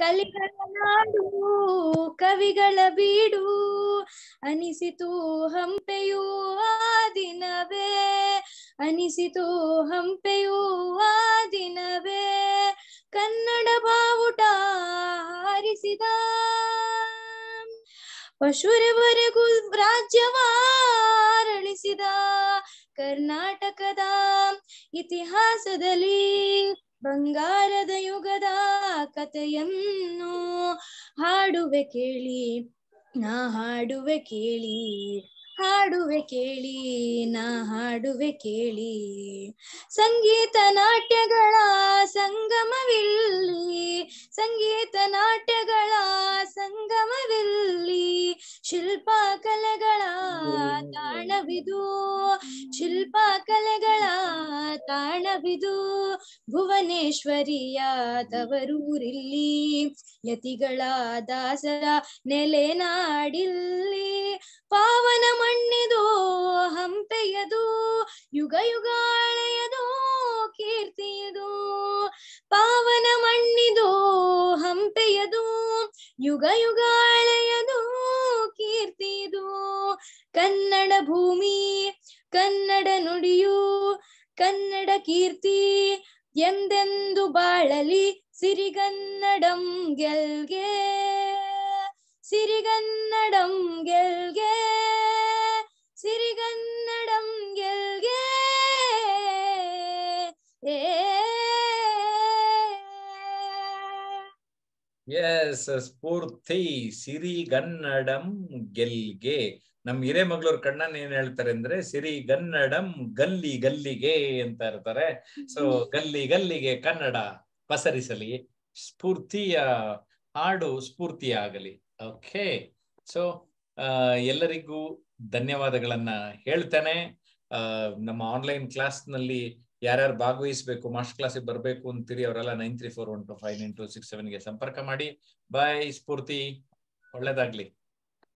ಕಲಿಗಳ ನಾಡು ಕವಿಗಳ ಬೀಡು ಅನಿಸಿತು ಹಂಪೆಯೂ ಆ ದಿನವೇ ಅನಿಸಿತು ಹಂಪೆಯೂ ಆ ದಿನವೇ ಕನ್ನಡ ಬಾವುಟ ಹಾರಿಸಿದ ಪಶುರವರೆಗೂ ರಾಜ್ಯವಾರಳಿಸಿದ ಕರ್ನಾಟಕದ ಇತಿಹಾಸದಲ್ಲಿ ಬಂಗಾರದ ಯುಗದ ಕಥೆಯನ್ನು ಹಾಡುವೆ ಕೇಳಿ ನಾ ಹಾಡುವೆ ಕೇಳಿ ಹಾಡುವೆ ಕೇಳಿ ನಾ ಹಾಡುವೆ ಕೇಳಿ ಸಂಗೀತ ನಾಟ್ಯಗಳ ಸಂಗಮವಿಲ್ಲಿ ಸಂಗೀತ ನಾಟ್ಯಗಳ ಸಂಗಮವಿಲ್ಲಿ ಶಿಲ್ಪಕಲೆಗಳ ತಾಣವಿದು ಶಿಲ್ಪ ಕಲೆಗಳ ತಾಣವಿದು ಭುವನೇಶ್ವರಿಯ ತವರೂರಿಲ್ಲಿ ಯತಿಗಳ ದಾಸರ ನೆಲೆನಾಡಿಲ್ಲಿ ಪಾವನ ಮಣ್ಣಿದು ಹಂಪೆಯದು ಯುಗ ಯುಗಾಳೆಯದು ಕೀರ್ತಿಯದು ಪಾವನ ಮಣ್ಣಿದು ಹಂಪೆಯದು ಯುಗ ಯುಗಾಳೆಯ ಕನ್ನಡ ನುಡಿಯೂ ಕನ್ನಡ ಕೀರ್ತಿ ಎಂದೆಂದು ಬಾಳಲಿ ಸಿರಿಗನ್ನಡಂ ಗೆಲ್ಗೆ ಸಿರಿಗನ್ನಡಂ ಗೆಲ್ಗೆ ಸಿರಿಗನ್ನಡಂ ಗೆಲ್ಗೆ ಎಸ್ ಸ್ಫೂರ್ತಿ ಸಿರಿಗನ್ನಡಂ ಗೆಲ್ಗೆ ನಮ್ ಹಿರೇಮಗಳೂರ್ ಕಣ್ಣನ್ ಏನ್ ಹೇಳ್ತಾರೆ ಅಂದ್ರೆ ಸಿರಿ ಗನ್ನಡಂ ಗಲ್ಲಿ ಗಲ್ಲಿಗೆ ಅಂತ ಇರ್ತಾರೆ ಸೊ ಗಲ್ಲಿ ಗಲ್ಲಿಗೆ ಕನ್ನಡ ಪಸರಿಸಲಿ ಸ್ಫೂರ್ತಿಯ ಹಾಡು ಸ್ಫೂರ್ತಿಯಾಗಲಿ ಓಕೆ ಸೊ ಎಲ್ಲರಿಗೂ ಧನ್ಯವಾದಗಳನ್ನ ಹೇಳ್ತೇನೆ ನಮ್ಮ ಆನ್ಲೈನ್ ಕ್ಲಾಸ್ ನಲ್ಲಿ ಯಾರ್ಯಾರು ಭಾಗವಹಿಸಬೇಕು ಮಾಸ್ಟರ್ ಕ್ಲಾಸಿಗೆ ಬರಬೇಕು ಅಂತೀರಿ ಅವರೆಲ್ಲ nine three four one two five nine two six ಗೆ ಸಂಪರ್ಕ ಮಾಡಿ ಬಾಯ್ ಸ್ಫೂರ್ತಿ ಒಳ್ಳೇದಾಗ್ಲಿ